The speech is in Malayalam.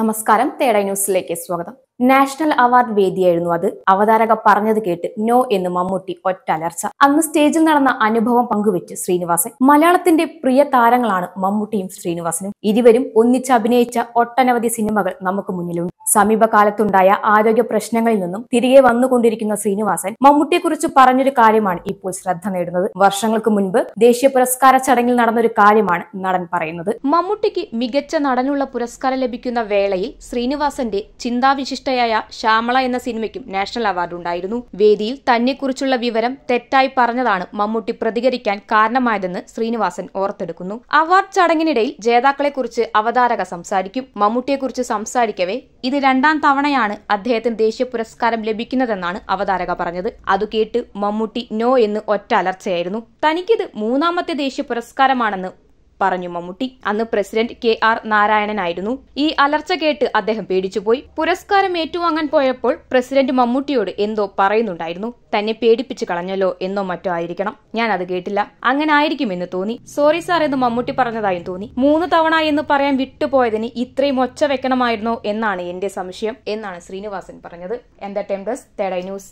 നമസ്കാരം തേട ന്യൂസിലേക്ക് സ്വാഗതം നാഷണൽ അവാർഡ് വേദിയായിരുന്നു അത് അവതാരക പറഞ്ഞത് കേട്ട് നോ എന്ന് മമ്മൂട്ടി ഒറ്റ അലർച്ച അന്ന് സ്റ്റേജിൽ നടന്ന അനുഭവം പങ്കുവെച്ച് ശ്രീനിവാസൻ മലയാളത്തിന്റെ പ്രിയ താരങ്ങളാണ് മമ്മൂട്ടിയും ശ്രീനിവാസനും ഇരുവരും അഭിനയിച്ച ഒട്ടനവധി സിനിമകൾ നമുക്ക് മുന്നിലുണ്ട് സമീപകാലത്തുണ്ടായ ആരോഗ്യ പ്രശ്നങ്ങളിൽ നിന്നും തിരികെ വന്നുകൊണ്ടിരിക്കുന്ന ശ്രീനിവാസൻ മമ്മൂട്ടിയെക്കുറിച്ച് പറഞ്ഞൊരു കാര്യമാണ് ഇപ്പോൾ ശ്രദ്ധ നേടുന്നത് വർഷങ്ങൾക്ക് മുൻപ് ദേശീയ പുരസ്കാര ചടങ്ങിൽ നടന്നൊരു കാര്യമാണ് നടൻ പറയുന്നത് മമ്മൂട്ടിക്ക് മികച്ച നടനുള്ള പുരസ്കാരം ലഭിക്കുന്ന വേളയിൽ ശ്രീനിവാസന്റെ ചിന്താവിശിഷ്ടയായ ശ്യാമള എന്ന സിനിമയ്ക്കും നാഷണൽ അവാർഡ് ഉണ്ടായിരുന്നു വേദിയിൽ തന്നെക്കുറിച്ചുള്ള വിവരം തെറ്റായി പറഞ്ഞതാണ് മമ്മൂട്ടി പ്രതികരിക്കാൻ കാരണമായതെന്ന് ശ്രീനിവാസൻ ഓർത്തെടുക്കുന്നു അവാർഡ് ചടങ്ങിനിടയിൽ ജേതാക്കളെക്കുറിച്ച് അവതാരക സംസാരിക്കും മമ്മൂട്ടിയെക്കുറിച്ച് സംസാരിക്കവേ ഇത് ഇത് രണ്ടാം തവണയാണ് അദ്ദേഹത്തിന് ദേശീയ പുരസ്കാരം ലഭിക്കുന്നതെന്നാണ് അവതാരക പറഞ്ഞത് അത് കേട്ട് മമ്മൂട്ടി നോ എന്ന് ഒറ്റ അലർച്ചയായിരുന്നു തനിക്കിത് മൂന്നാമത്തെ ദേശീയ പുരസ്കാരമാണെന്ന് പറഞ്ഞു മമ്മൂട്ടി അന്ന് പ്രസിഡന്റ് കെ ആർ നാരായണനായിരുന്നു ഈ അലർച്ച കേട്ട് അദ്ദേഹം പേടിച്ചുപോയി പുരസ്കാരം ഏറ്റുവാങ്ങാൻ പോയപ്പോൾ പ്രസിഡന്റ് മമ്മൂട്ടിയോട് എന്തോ പറയുന്നുണ്ടായിരുന്നു തന്നെ പേടിപ്പിച്ചു കളഞ്ഞല്ലോ എന്നോ മറ്റോ ആയിരിക്കണം ഞാൻ അത് കേട്ടില്ല അങ്ങനെ ആയിരിക്കും എന്ന് തോന്നി സോറി സാർ എന്ന് മമ്മൂട്ടി പറഞ്ഞതായും തോന്നി മൂന്ന് തവണ എന്ന് പറയാൻ വിട്ടുപോയതിന് ഇത്രയും ഒച്ച വെക്കണമായിരുന്നോ എന്നാണ് എന്റെ സംശയം എന്നാണ് ശ്രീനിവാസൻ പറഞ്ഞത് എന്താ ടൈം ഡെസ്ക് ന്യൂസ്